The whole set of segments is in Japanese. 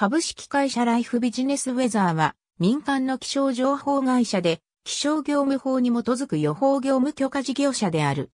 株式会社ライフビジネスウェザーは、民間の気象情報会社で、気象業務法に基づく予報業務許可事業者である。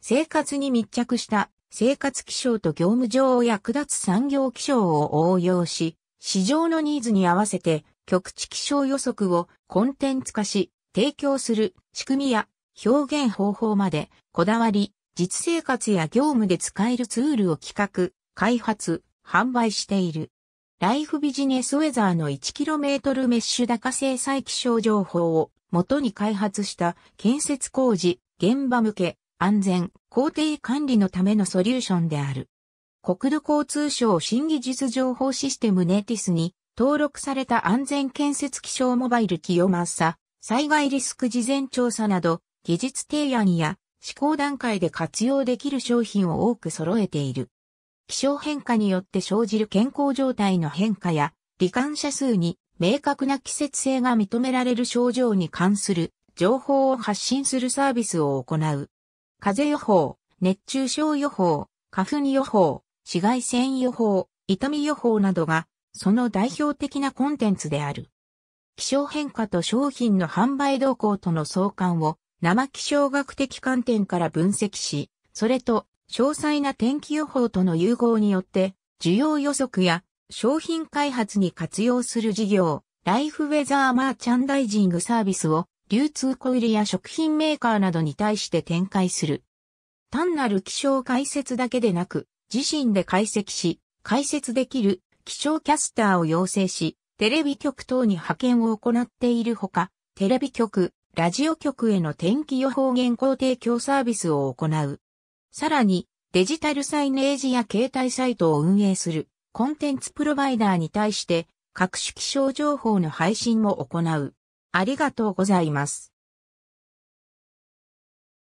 生活に密着した生活気象と業務上を役立つ産業気象を応用し、市場のニーズに合わせて局地気象予測をコンテンツ化し、提供する仕組みや表現方法までこだわり、実生活や業務で使えるツールを企画、開発、販売している。ライフビジネスウェザーの 1km メッシュ高精細気象情報を元に開発した建設工事、現場向け、安全、工程管理のためのソリューションである。国土交通省新技術情報システムネティスに登録された安全建設気象モバイル清サ。災害リスク事前調査など技術提案や試行段階で活用できる商品を多く揃えている。気象変化によって生じる健康状態の変化や、罹患者数に明確な季節性が認められる症状に関する情報を発信するサービスを行う。風邪予報、熱中症予報、花粉予報、紫外線予報、痛み予報などが、その代表的なコンテンツである。気象変化と商品の販売動向との相関を生気象学的観点から分析し、それと詳細な天気予報との融合によって、需要予測や商品開発に活用する事業、ライフウェザーマーチャンダイジングサービスを流通小売や食品メーカーなどに対して展開する。単なる気象解説だけでなく、自身で解析し、解説できる気象キャスターを要請し、テレビ局等に派遣を行っているほか、テレビ局、ラジオ局への天気予報原稿提供サービスを行う。さらに、デジタルサイネージや携帯サイトを運営するコンテンツプロバイダーに対して各種気象情報の配信も行う。ありがとうございます。